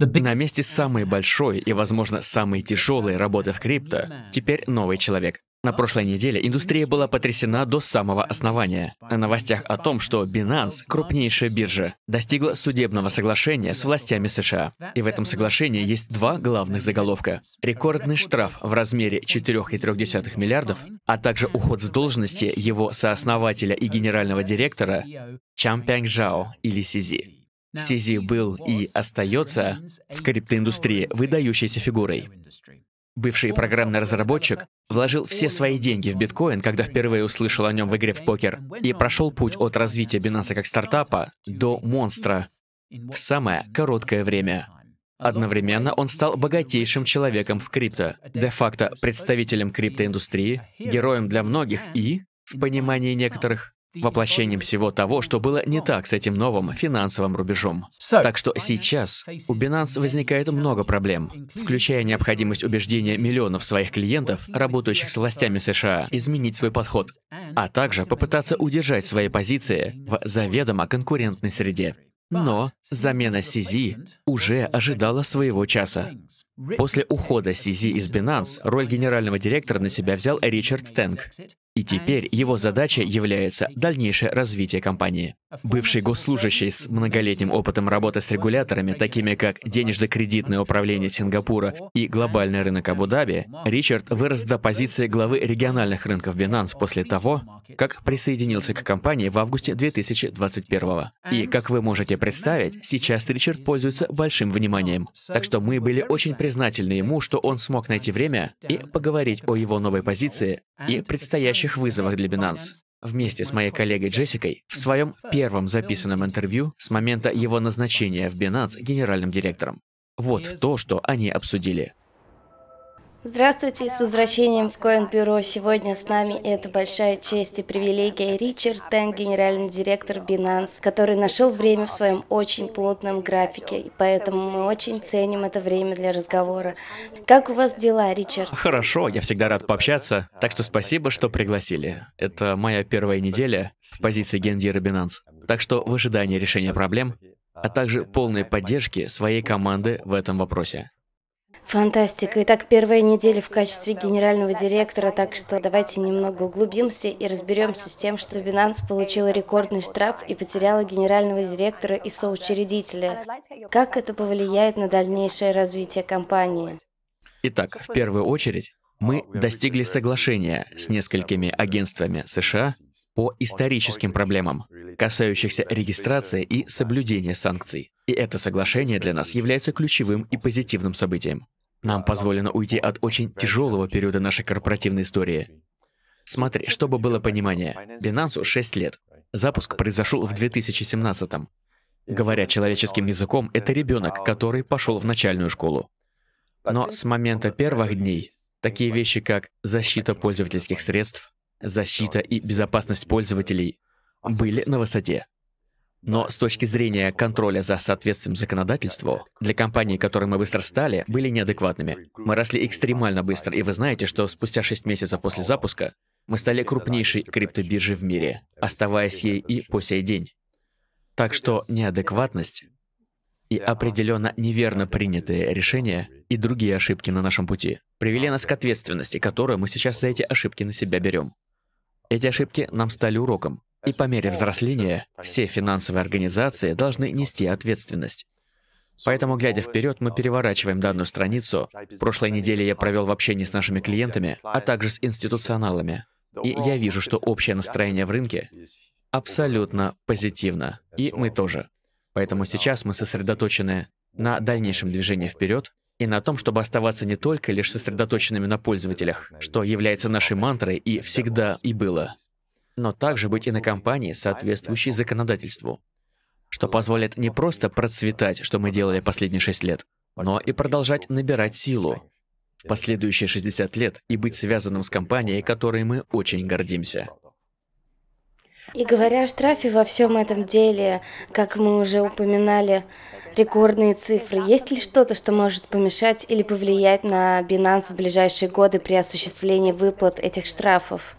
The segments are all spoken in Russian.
На месте самой большой и, возможно, самой тяжелой работы в крипто теперь новый человек. На прошлой неделе индустрия была потрясена до самого основания. О новостях о том, что Binance, крупнейшая биржа, достигла судебного соглашения с властями США. И в этом соглашении есть два главных заголовка. Рекордный штраф в размере 4,3 миллиардов, а также уход с должности его сооснователя и генерального директора Чан Пянг Жао или Сизи. Сизи был и остается в криптоиндустрии выдающейся фигурой. Бывший программный разработчик вложил все свои деньги в биткоин, когда впервые услышал о нем в игре в покер, и прошел путь от развития Binance как стартапа до монстра в самое короткое время. Одновременно он стал богатейшим человеком в крипто, де-факто представителем криптоиндустрии, героем для многих и, в понимании некоторых, воплощением всего того, что было не так с этим новым финансовым рубежом. Так что сейчас у Binance возникает много проблем, включая необходимость убеждения миллионов своих клиентов, работающих с властями США, изменить свой подход, а также попытаться удержать свои позиции в заведомо конкурентной среде. Но замена CZ уже ожидала своего часа. После ухода Сизи из Binance роль генерального директора на себя взял Ричард Тенг. И теперь его задача является дальнейшее развитие компании. Бывший госслужащий с многолетним опытом работы с регуляторами, такими как денежно-кредитное управление Сингапура и глобальный рынок Абу-Даби, Ричард вырос до позиции главы региональных рынков Binance после того, как присоединился к компании в августе 2021 И, как вы можете представить, сейчас Ричард пользуется большим вниманием. Так что мы были очень признательны ему, что он смог найти время и поговорить о его новой позиции и предстоящих вызовах для Binance. Вместе с моей коллегой Джессикой в своем первом записанном интервью с момента его назначения в Binance генеральным директором. Вот то, что они обсудили. Здравствуйте, с возвращением в Коин-бюро. Сегодня с нами это большая честь и привилегия Ричард Тен, генеральный директор Binance, который нашел время в своем очень плотном графике, и поэтому мы очень ценим это время для разговора. Как у вас дела, Ричард? Хорошо, я всегда рад пообщаться, так что спасибо, что пригласили. Это моя первая неделя в позиции гендира Binance, так что в ожидании решения проблем а также полной поддержки своей команды в этом вопросе. Фантастика. Итак, первая неделя в качестве генерального директора, так что давайте немного углубимся и разберемся с тем, что Binance получила рекордный штраф и потеряла генерального директора и соучредителя. Как это повлияет на дальнейшее развитие компании? Итак, в первую очередь, мы достигли соглашения с несколькими агентствами США по историческим проблемам, касающихся регистрации и соблюдения санкций. И это соглашение для нас является ключевым и позитивным событием. Нам позволено уйти от очень тяжелого периода нашей корпоративной истории. Смотри, чтобы было понимание, Binance 6 лет. Запуск произошел в 2017 -м. Говоря человеческим языком, это ребенок, который пошел в начальную школу. Но с момента первых дней такие вещи, как защита пользовательских средств, защита и безопасность пользователей были на высоте. Но с точки зрения контроля за соответствием законодательству, для компаний, которые мы быстро стали, были неадекватными. Мы росли экстремально быстро, и вы знаете, что спустя 6 месяцев после запуска мы стали крупнейшей криптобиржей в мире, оставаясь ей и по сей день. Так что неадекватность и определенно неверно принятые решения и другие ошибки на нашем пути привели нас к ответственности, которую мы сейчас за эти ошибки на себя берем. Эти ошибки нам стали уроком, и по мере взросления все финансовые организации должны нести ответственность. Поэтому, глядя вперед, мы переворачиваем данную страницу. Прошлой неделе я провел в общении с нашими клиентами, а также с институционалами. И я вижу, что общее настроение в рынке абсолютно позитивно. И мы тоже. Поэтому сейчас мы сосредоточены на дальнейшем движении вперед и на том, чтобы оставаться не только лишь сосредоточенными на пользователях, что является нашей мантрой и всегда и было, но также быть инокомпанией, соответствующей законодательству, что позволит не просто процветать, что мы делали последние шесть лет, но и продолжать набирать силу в последующие 60 лет и быть связанным с компанией, которой мы очень гордимся. И говоря о штрафе во всем этом деле, как мы уже упоминали, рекордные цифры, есть ли что-то, что может помешать или повлиять на Binance в ближайшие годы при осуществлении выплат этих штрафов?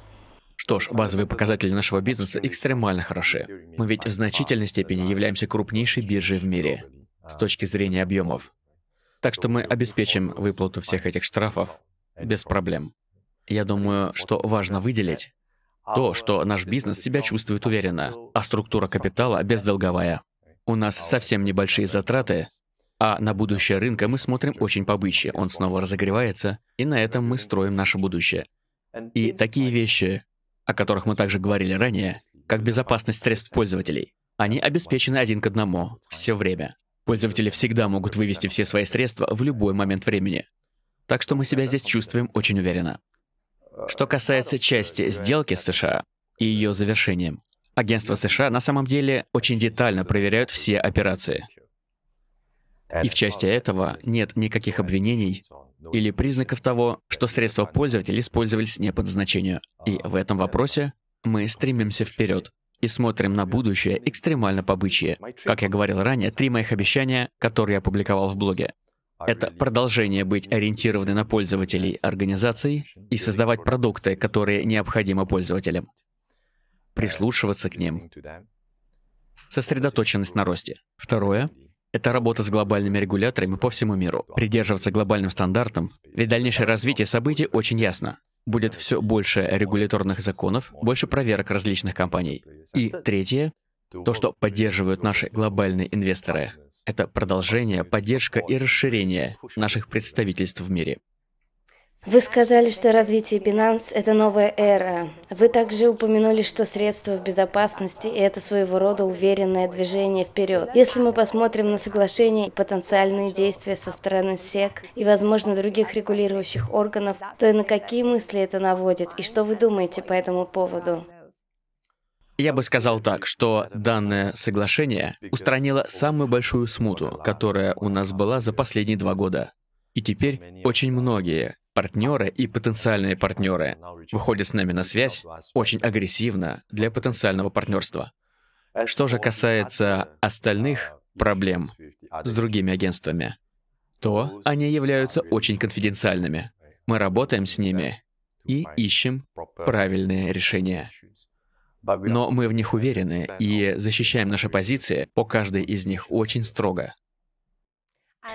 Что ж, базовые показатели нашего бизнеса экстремально хороши. Мы ведь в значительной степени являемся крупнейшей биржей в мире с точки зрения объемов. Так что мы обеспечим выплату всех этих штрафов без проблем. Я думаю, что важно выделить то, что наш бизнес себя чувствует уверенно, а структура капитала бездолговая. У нас совсем небольшие затраты, а на будущее рынка мы смотрим очень побыче. Он снова разогревается, и на этом мы строим наше будущее. И такие вещи, о которых мы также говорили ранее, как безопасность средств пользователей. Они обеспечены один к одному, все время. Пользователи всегда могут вывести все свои средства в любой момент времени. Так что мы себя здесь чувствуем очень уверенно. Что касается части сделки с США и ее завершением, агентства США на самом деле очень детально проверяют все операции. И в части этого нет никаких обвинений или признаков того, что средства пользователя использовались не по назначению. И в этом вопросе мы стремимся вперед и смотрим на будущее экстремально побычье. Как я говорил ранее, три моих обещания, которые я публиковал в блоге. Это продолжение быть ориентированы на пользователей организаций и создавать продукты, которые необходимы пользователям. Прислушиваться к ним. Сосредоточенность на росте. Второе это работа с глобальными регуляторами по всему миру. Придерживаться глобальным стандартам при дальнейшее развитие событий очень ясно. Будет все больше регуляторных законов, больше проверок различных компаний. И третье, то, что поддерживают наши глобальные инвесторы. Это продолжение, поддержка и расширение наших представительств в мире. Вы сказали, что развитие Binance – это новая эра. Вы также упомянули, что средства в безопасности – это своего рода уверенное движение вперед. Если мы посмотрим на соглашение и потенциальные действия со стороны СЕК и, возможно, других регулирующих органов, то на какие мысли это наводит и что вы думаете по этому поводу? Я бы сказал так, что данное соглашение устранило самую большую смуту, которая у нас была за последние два года. И теперь очень многие партнеры и потенциальные партнеры выходят с нами на связь очень агрессивно для потенциального партнерства. Что же касается остальных проблем с другими агентствами, то они являются очень конфиденциальными. Мы работаем с ними и ищем правильные решения. Но мы в них уверены и защищаем наши позиции по каждой из них очень строго.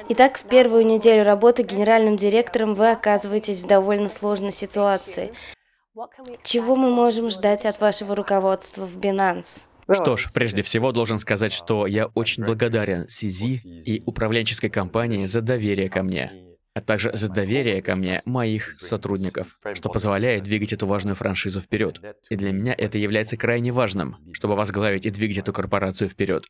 Итак, в первую неделю работы генеральным директором вы оказываетесь в довольно сложной ситуации. Чего мы можем ждать от вашего руководства в Binance? Что ж, прежде всего должен сказать, что я очень благодарен Сизи и управленческой компании за доверие ко мне, а также за доверие ко мне моих сотрудников, что позволяет двигать эту важную франшизу вперед. И для меня это является крайне важным, чтобы возглавить и двигать эту корпорацию вперед.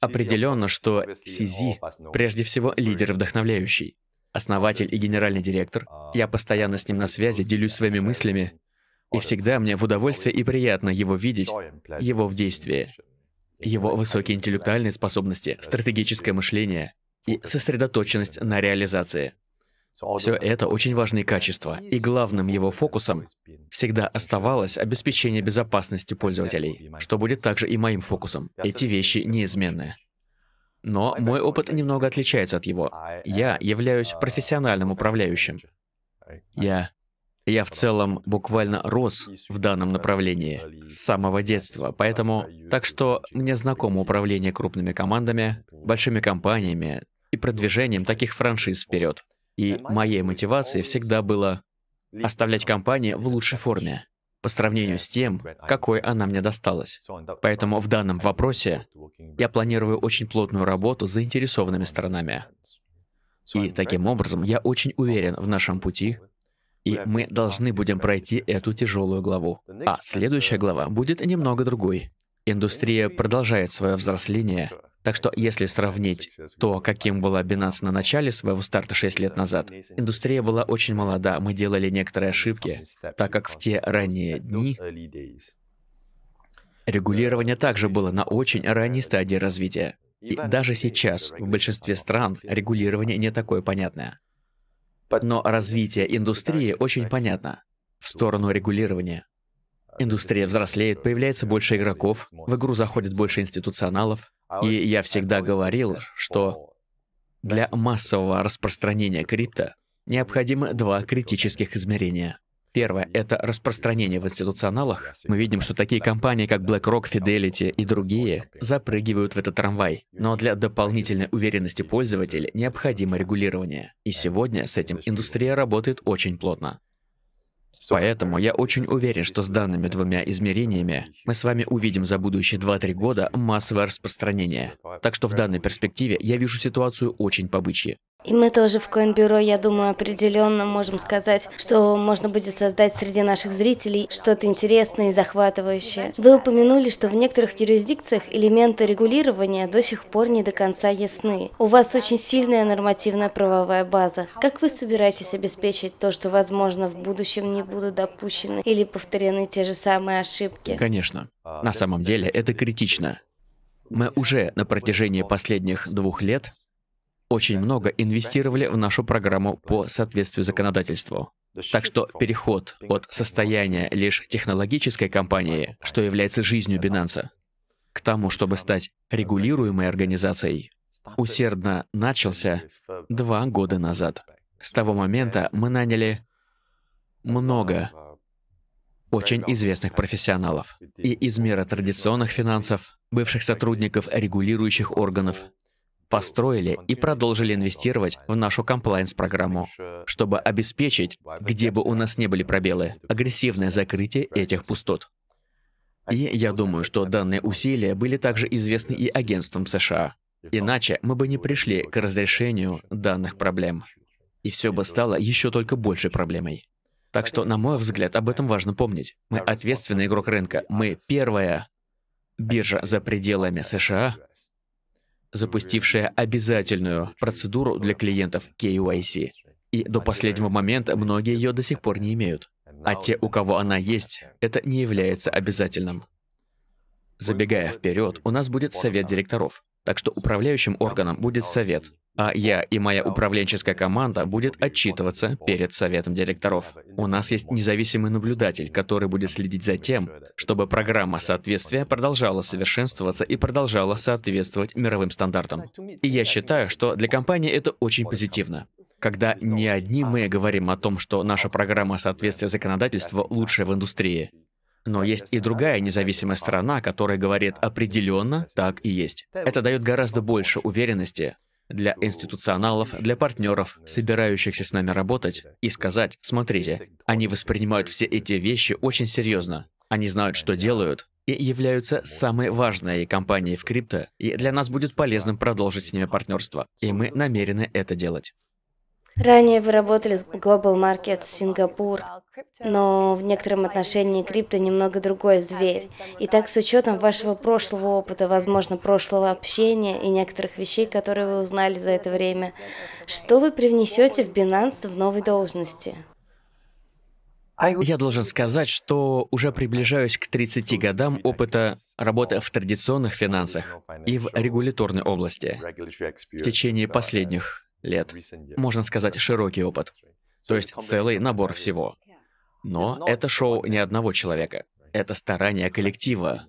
Определенно, что Сизи прежде всего лидер вдохновляющий, основатель и генеральный директор. Я постоянно с ним на связи, делюсь своими мыслями, и всегда мне в удовольствие и приятно его видеть, его в действии, его высокие интеллектуальные способности, стратегическое мышление и сосредоточенность на реализации. Все это очень важные качества, и главным его фокусом всегда оставалось обеспечение безопасности пользователей, что будет также и моим фокусом. Эти вещи неизменны. Но мой опыт немного отличается от его. Я являюсь профессиональным управляющим. Я я в целом буквально рос в данном направлении с самого детства, поэтому... Так что мне знакомо управление крупными командами, большими компаниями и продвижением таких франшиз вперед. И моей мотивацией всегда было оставлять компанию в лучшей форме по сравнению с тем, какой она мне досталась. Поэтому в данном вопросе я планирую очень плотную работу с заинтересованными сторонами. И таким образом я очень уверен в нашем пути, и мы должны будем пройти эту тяжелую главу. А следующая глава будет немного другой. Индустрия продолжает свое взросление, так что если сравнить то, каким была Binance на начале своего старта 6 лет назад, индустрия была очень молода, мы делали некоторые ошибки, так как в те ранние дни регулирование также было на очень ранней стадии развития. И даже сейчас в большинстве стран регулирование не такое понятное. Но развитие индустрии очень понятно в сторону регулирования. Индустрия взрослеет, появляется больше игроков, в игру заходит больше институционалов. И я всегда говорил, что для массового распространения крипто необходимы два критических измерения. Первое — это распространение в институционалах. Мы видим, что такие компании, как BlackRock, Fidelity и другие, запрыгивают в этот трамвай. Но для дополнительной уверенности пользователя необходимо регулирование. И сегодня с этим индустрия работает очень плотно. Поэтому я очень уверен, что с данными двумя измерениями мы с вами увидим за будущие 2-3 года массовое распространение. Так что в данной перспективе я вижу ситуацию очень побычьи. И мы тоже в Коинбюро, я думаю, определенно можем сказать, что можно будет создать среди наших зрителей что-то интересное и захватывающее. Вы упомянули, что в некоторых юрисдикциях элементы регулирования до сих пор не до конца ясны. У вас очень сильная нормативная правовая база. Как вы собираетесь обеспечить то, что, возможно, в будущем не будут допущены или повторены те же самые ошибки? Конечно. На самом деле это критично. Мы уже на протяжении последних двух лет очень много инвестировали в нашу программу по соответствию законодательству. Так что переход от состояния лишь технологической компании, что является жизнью Binance, к тому, чтобы стать регулируемой организацией, усердно начался два года назад. С того момента мы наняли много очень известных профессионалов и из мира традиционных финансов, бывших сотрудников регулирующих органов, построили и продолжили инвестировать в нашу комплайнс-программу, чтобы обеспечить, где бы у нас не были пробелы, агрессивное закрытие этих пустот. И я думаю, что данные усилия были также известны и агентствам США. Иначе мы бы не пришли к разрешению данных проблем. И все бы стало еще только большей проблемой. Так что, на мой взгляд, об этом важно помнить. Мы ответственный игрок рынка. Мы первая биржа за пределами США, запустившая обязательную процедуру для клиентов KYC. И до последнего момента многие ее до сих пор не имеют. А те, у кого она есть, это не является обязательным. Забегая вперед, у нас будет совет директоров. Так что управляющим органом будет совет, а я и моя управленческая команда будет отчитываться перед советом директоров. У нас есть независимый наблюдатель, который будет следить за тем, чтобы программа соответствия продолжала совершенствоваться и продолжала соответствовать мировым стандартам. И я считаю, что для компании это очень позитивно. Когда не одни мы говорим о том, что наша программа соответствия законодательства лучшая в индустрии, но есть и другая независимая сторона, которая говорит определенно так и есть. Это дает гораздо больше уверенности для институционалов, для партнеров, собирающихся с нами работать, и сказать, смотрите, они воспринимают все эти вещи очень серьезно. Они знают, что делают, и являются самой важной компанией в крипто, и для нас будет полезным продолжить с ними партнерство, и мы намерены это делать. Ранее вы работали с Global Market Сингапур, но в некотором отношении крипто немного другой зверь. Итак, с учетом вашего прошлого опыта, возможно, прошлого общения и некоторых вещей, которые вы узнали за это время, что вы привнесете в Binance в новой должности? Я должен сказать, что уже приближаюсь к 30 годам опыта работы в традиционных финансах и в регуляторной области в течение последних лет. Можно сказать, широкий опыт. То есть целый набор всего. Но это шоу не одного человека. Это старание коллектива.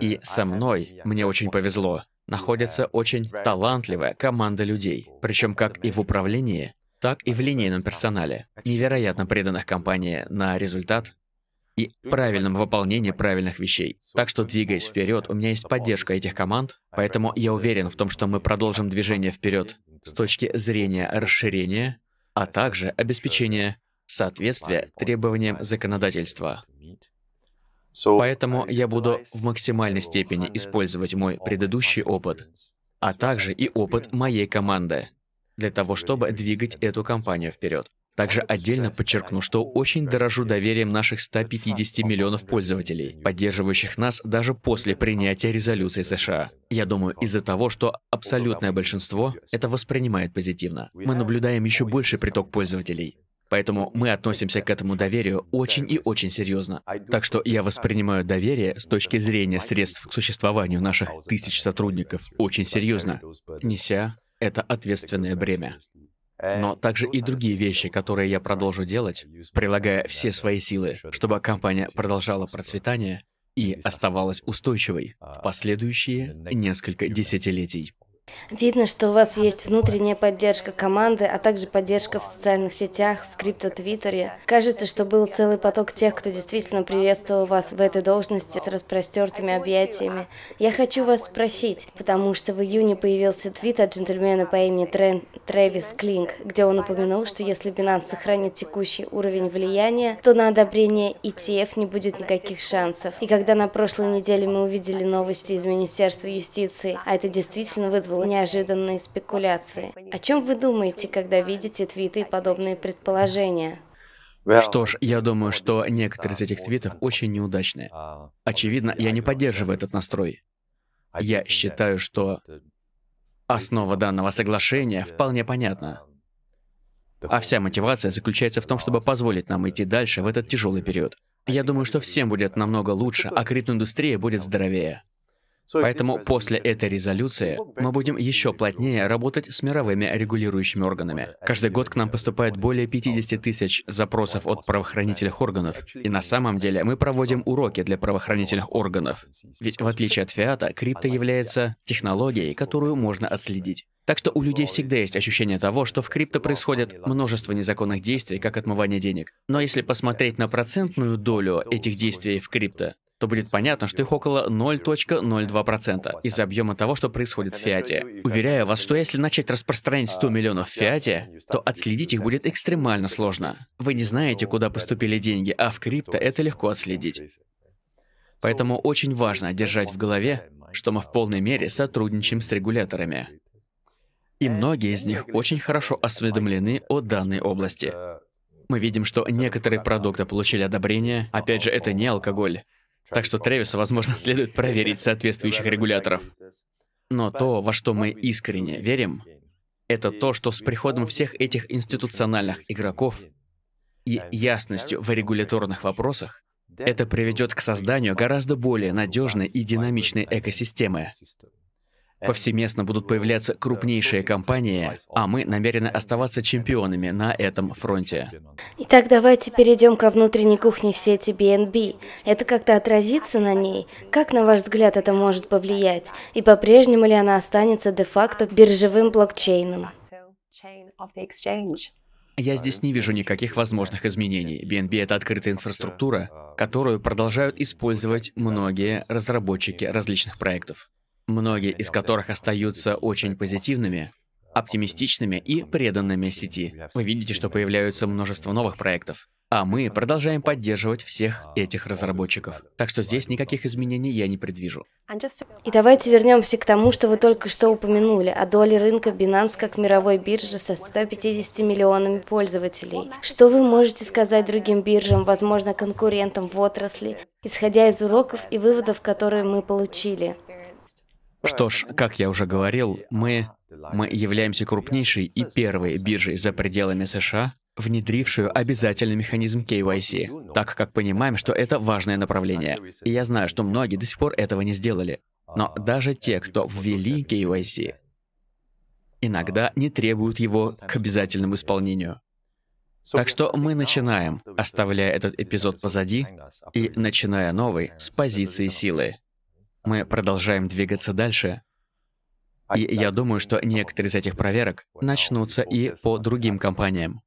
И со мной мне очень повезло. Находится очень талантливая команда людей. Причем как и в управлении, так и в линейном персонале, невероятно преданных компании на результат и правильном выполнении правильных вещей. Так что, двигаясь вперед, у меня есть поддержка этих команд, поэтому я уверен в том, что мы продолжим движение вперед с точки зрения расширения, а также обеспечения соответствия требованиям законодательства. Поэтому я буду в максимальной степени использовать мой предыдущий опыт, а также и опыт моей команды, для того, чтобы двигать эту компанию вперед. Также отдельно подчеркну, что очень дорожу доверием наших 150 миллионов пользователей, поддерживающих нас даже после принятия резолюции США. Я думаю, из-за того, что абсолютное большинство это воспринимает позитивно. Мы наблюдаем еще больше приток пользователей. Поэтому мы относимся к этому доверию очень и очень серьезно. Так что я воспринимаю доверие с точки зрения средств к существованию наших тысяч сотрудников очень серьезно, неся это ответственное бремя но также и другие вещи, которые я продолжу делать, прилагая все свои силы, чтобы компания продолжала процветание и оставалась устойчивой в uh, последующие несколько десятилетий. Видно, что у вас есть внутренняя поддержка команды, а также поддержка в социальных сетях, в крипто-твиттере. Кажется, что был целый поток тех, кто действительно приветствовал вас в этой должности с распростертыми объятиями. Я хочу вас спросить, потому что в июне появился твит от джентльмена по имени Трен... Трэвис Клинк, где он упомянул, что если Binance сохранит текущий уровень влияния, то на одобрение ETF не будет никаких шансов. И когда на прошлой неделе мы увидели новости из Министерства юстиции, а это действительно вызвало неожиданные спекуляции. О чем вы думаете, когда видите твиты и подобные предположения? Что ж, я думаю, что некоторые из этих твитов очень неудачные. Очевидно, я не поддерживаю этот настрой. Я считаю, что основа данного соглашения вполне понятна. А вся мотивация заключается в том, чтобы позволить нам идти дальше в этот тяжелый период. Я думаю, что всем будет намного лучше, а криптоиндустрия будет здоровее. Поэтому после этой резолюции мы будем еще плотнее работать с мировыми регулирующими органами. Каждый год к нам поступает более 50 тысяч запросов от правоохранительных органов. И на самом деле мы проводим уроки для правоохранительных органов. Ведь в отличие от фиата, крипто является технологией, которую можно отследить. Так что у людей всегда есть ощущение того, что в крипто происходит множество незаконных действий, как отмывание денег. Но если посмотреть на процентную долю этих действий в крипто, то будет понятно, что их около 0.02% из за объема того, что происходит в фиате. Уверяю вас, что если начать распространять 100 миллионов в фиате, то отследить их будет экстремально сложно. Вы не знаете, куда поступили деньги, а в крипто это легко отследить. Поэтому очень важно держать в голове, что мы в полной мере сотрудничаем с регуляторами. И многие из них очень хорошо осведомлены о данной области. Мы видим, что некоторые продукты получили одобрение. Опять же, это не алкоголь. Так что Тревиса, возможно, следует проверить соответствующих регуляторов. Но то, во что мы искренне верим, это то, что с приходом всех этих институциональных игроков и ясностью в регуляторных вопросах, это приведет к созданию гораздо более надежной и динамичной экосистемы, Повсеместно будут появляться крупнейшие компании, а мы намерены оставаться чемпионами на этом фронте. Итак, давайте перейдем ко внутренней кухне в сети BNB. Это как-то отразится на ней? Как, на ваш взгляд, это может повлиять? И по-прежнему ли она останется де-факто биржевым блокчейном? Я здесь не вижу никаких возможных изменений. BNB — это открытая инфраструктура, которую продолжают использовать многие разработчики различных проектов многие из которых остаются очень позитивными, оптимистичными и преданными сети. Вы видите, что появляются множество новых проектов. А мы продолжаем поддерживать всех этих разработчиков. Так что здесь никаких изменений я не предвижу. И давайте вернемся к тому, что вы только что упомянули, о доле рынка Binance как мировой биржи со 150 миллионами пользователей. Что вы можете сказать другим биржам, возможно, конкурентам в отрасли, исходя из уроков и выводов, которые мы получили? Что ж, как я уже говорил, мы, мы являемся крупнейшей и первой биржей за пределами США, внедрившую обязательный механизм KYC, так как понимаем, что это важное направление. И я знаю, что многие до сих пор этого не сделали. Но даже те, кто ввели KYC, иногда не требуют его к обязательному исполнению. Так что мы начинаем, оставляя этот эпизод позади и начиная новый с позиции силы. Мы продолжаем двигаться дальше. А и я думаю, что некоторые из этих проверок начнутся и по другим компаниям.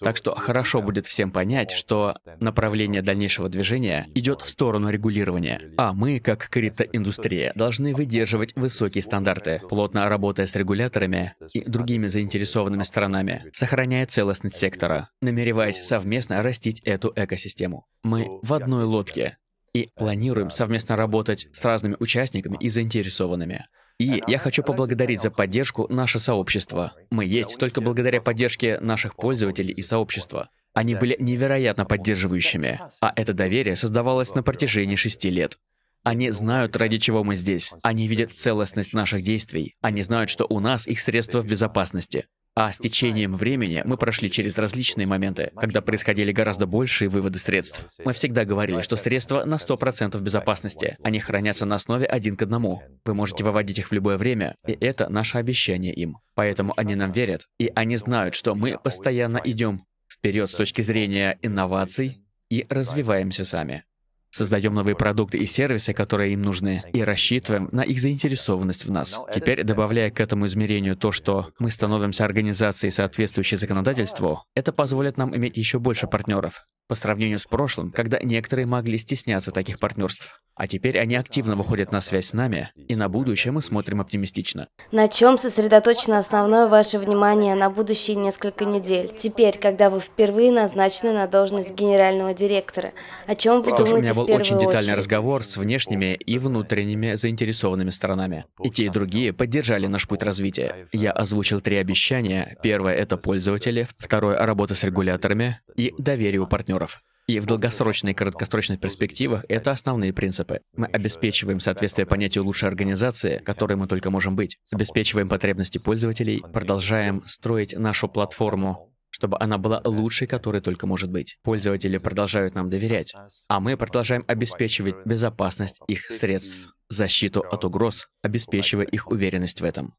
Так что хорошо будет всем понять, что направление дальнейшего движения идет в сторону регулирования, а мы, как криптоиндустрия, должны выдерживать высокие стандарты, плотно работая с регуляторами и другими заинтересованными сторонами, сохраняя целостность сектора, намереваясь совместно растить эту экосистему. Мы в одной лодке, и планируем совместно работать с разными участниками и заинтересованными. И я хочу поблагодарить за поддержку наше сообщество. Мы есть только благодаря поддержке наших пользователей и сообщества. Они были невероятно поддерживающими, а это доверие создавалось на протяжении шести лет. Они знают, ради чего мы здесь. Они видят целостность наших действий. Они знают, что у нас их средства в безопасности. А с течением времени мы прошли через различные моменты, когда происходили гораздо большие выводы средств. Мы всегда говорили, что средства на 100% безопасности. Они хранятся на основе один к одному. Вы можете выводить их в любое время, и это наше обещание им. Поэтому они нам верят, и они знают, что мы постоянно идем вперед с точки зрения инноваций и развиваемся сами. Создаем новые продукты и сервисы, которые им нужны, и рассчитываем на их заинтересованность в нас. Теперь, добавляя к этому измерению то, что мы становимся организацией, соответствующей законодательству, это позволит нам иметь еще больше партнеров по сравнению с прошлым, когда некоторые могли стесняться таких партнерств. А теперь они активно выходят на связь с нами, и на будущее мы смотрим оптимистично. На чем сосредоточено основное ваше внимание на будущие несколько недель? Теперь, когда вы впервые назначены на должность генерального директора, о чем вы думаете планировал очень детальный очередь. разговор с внешними и внутренними заинтересованными сторонами. И те, и другие поддержали наш путь развития. Я озвучил три обещания. Первое — это пользователи, второе — работа с регуляторами и доверие у партнеров. И в долгосрочной и краткосрочной перспективах это основные принципы. Мы обеспечиваем соответствие понятию лучшей организации, которой мы только можем быть, обеспечиваем потребности пользователей, продолжаем строить нашу платформу чтобы она была лучшей, которой только может быть. Пользователи продолжают нам доверять, а мы продолжаем обеспечивать безопасность их средств, защиту от угроз, обеспечивая их уверенность в этом.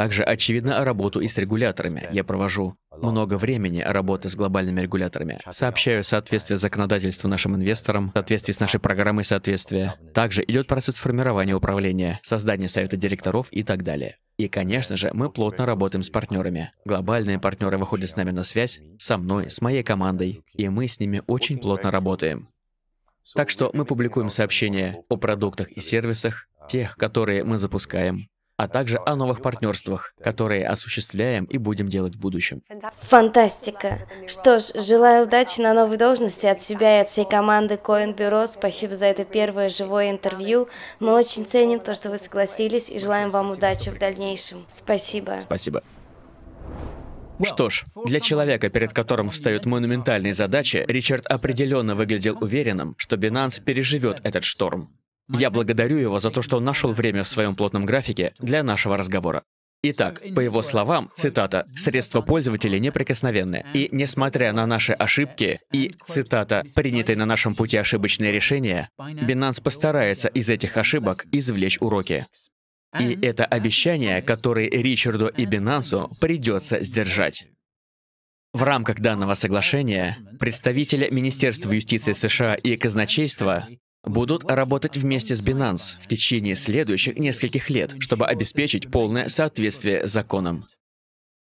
Также очевидно работу и с регуляторами. Я провожу много времени работы с глобальными регуляторами. Сообщаю соответствие законодательства нашим инвесторам, соответствие с нашей программой соответствия. Также идет процесс формирования управления, создания совета директоров и так далее. И, конечно же, мы плотно работаем с партнерами. Глобальные партнеры выходят с нами на связь, со мной, с моей командой, и мы с ними очень плотно работаем. Так что мы публикуем сообщения о продуктах и сервисах, тех, которые мы запускаем, а также о новых партнерствах, которые осуществляем и будем делать в будущем. Фантастика. Что ж, желаю удачи на новой должности от себя и от всей команды Coin Bureau. Спасибо за это первое живое интервью. Мы очень ценим то, что вы согласились и желаем вам удачи в дальнейшем. Спасибо. Спасибо. Что ж, для человека, перед которым встают монументальные задачи, Ричард определенно выглядел уверенным, что Binance переживет этот шторм. Я благодарю его за то, что он нашел время в своем плотном графике для нашего разговора. Итак, по его словам, цитата, «средства пользователя неприкосновенны, и несмотря на наши ошибки и, цитата, принятые на нашем пути ошибочные решения, Binance постарается из этих ошибок извлечь уроки». И это обещание, которое Ричарду и Бинансу придется сдержать. В рамках данного соглашения представители Министерства юстиции США и казначейства будут работать вместе с Binance в течение следующих нескольких лет, чтобы обеспечить полное соответствие законам.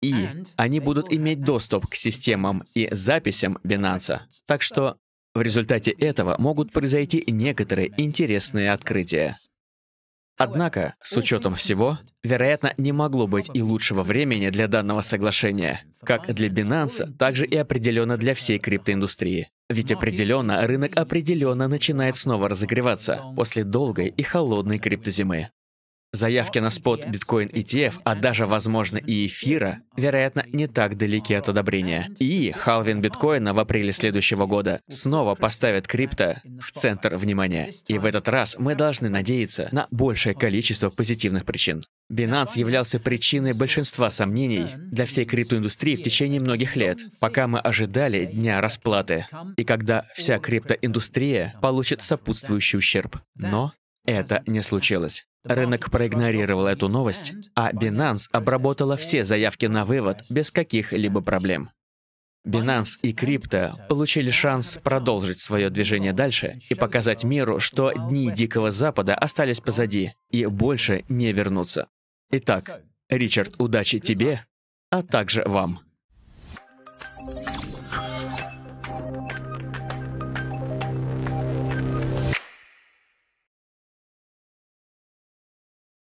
И они будут иметь доступ к системам и записям Binance. Так что в результате этого могут произойти некоторые интересные открытия. Однако, с учетом всего, вероятно, не могло быть и лучшего времени для данного соглашения, как для Binance, же и определенно для всей криптоиндустрии. Ведь определенно, рынок определенно начинает снова разогреваться после долгой и холодной криптозимы. Заявки на спот e биткоин ETF, а даже, возможно, и эфира, вероятно, не так далеки от одобрения. И халвин биткоина в апреле следующего года снова поставит крипто в центр внимания. И в этот раз мы должны надеяться на большее количество позитивных причин. Binance являлся причиной большинства сомнений для всей криптоиндустрии в течение многих лет, пока мы ожидали дня расплаты, и когда вся криптоиндустрия получит сопутствующий ущерб. Но это не случилось. Рынок проигнорировал эту новость, а Binance обработала все заявки на вывод без каких-либо проблем. Binance и крипто получили шанс продолжить свое движение дальше и показать миру, что дни Дикого Запада остались позади и больше не вернутся. Итак, Ричард, удачи тебе, а также вам.